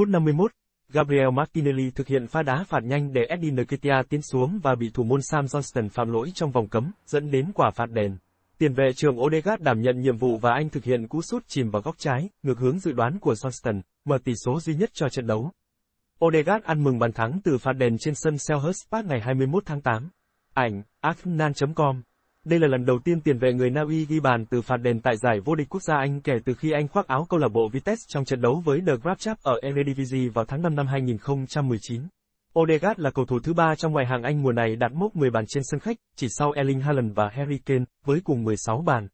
Phút 51, Gabriel Martinelli thực hiện pha đá phạt nhanh để Eddie Nketiah tiến xuống và bị thủ môn Sam Johnston phạm lỗi trong vòng cấm, dẫn đến quả phạt đền. Tiền vệ trường Odegaard đảm nhận nhiệm vụ và anh thực hiện cú sút chìm vào góc trái, ngược hướng dự đoán của Johnston, mở tỷ số duy nhất cho trận đấu. Odegaard ăn mừng bàn thắng từ phạt đền trên sân Selhurst Park ngày 21 tháng 8. Ảnh, arsenal.com đây là lần đầu tiên tiền vệ người Na Uy ghi bàn từ phạt đền tại giải vô địch quốc gia Anh kể từ khi anh khoác áo câu lạc bộ Vitesse trong trận đấu với The Grafschap ở Eredivisie vào tháng 5 năm 2019. Odegaard là cầu thủ thứ ba trong ngoài hàng Anh mùa này đạt mốc 10 bàn trên sân khách, chỉ sau Erling Haaland và Harry Kane, với cùng 16 bàn.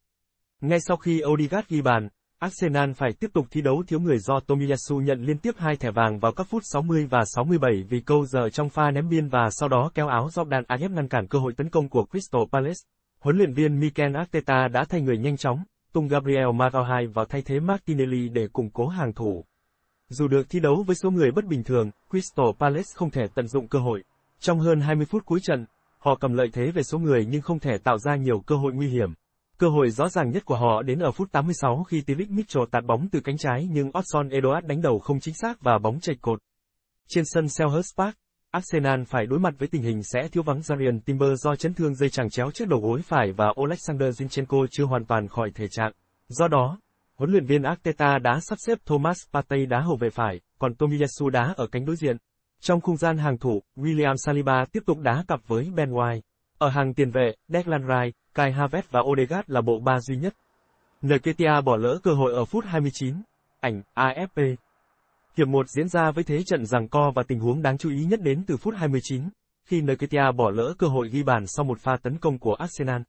Ngay sau khi Odegaard ghi bàn, Arsenal phải tiếp tục thi đấu thiếu người do Tomiyasu nhận liên tiếp hai thẻ vàng vào các phút 60 và 67 vì câu giờ trong pha ném biên và sau đó kéo áo Jordan Ayew ngăn cản cơ hội tấn công của Crystal Palace huấn luyện viên Mikel Arteta đã thay người nhanh chóng, tung Gabriel Magalhaes vào thay thế Martinelli để củng cố hàng thủ. Dù được thi đấu với số người bất bình thường, Crystal Palace không thể tận dụng cơ hội. Trong hơn 20 phút cuối trận, họ cầm lợi thế về số người nhưng không thể tạo ra nhiều cơ hội nguy hiểm. Cơ hội rõ ràng nhất của họ đến ở phút 86 khi Tilic Mitchell tạt bóng từ cánh trái nhưng Odson Edouard đánh đầu không chính xác và bóng chạy cột. Trên sân Selhurst Park, Arsenal phải đối mặt với tình hình sẽ thiếu vắng Darian Timber do chấn thương dây chằng chéo trước đầu gối phải và Oleksandr Zinchenko chưa hoàn toàn khỏi thể trạng. Do đó, huấn luyện viên Arteta đã sắp xếp Thomas Partey đá hậu vệ phải, còn Tomiyasu đá ở cánh đối diện. Trong khung gian hàng thủ, William Saliba tiếp tục đá cặp với Ben White. Ở hàng tiền vệ, Declan Rice, Kai Havertz và Odegaard là bộ ba duy nhất. Nketiah bỏ lỡ cơ hội ở phút 29. Ảnh AFP Hiệp 1 diễn ra với thế trận giằng co và tình huống đáng chú ý nhất đến từ phút 29, khi Nketiah bỏ lỡ cơ hội ghi bàn sau một pha tấn công của Arsenal.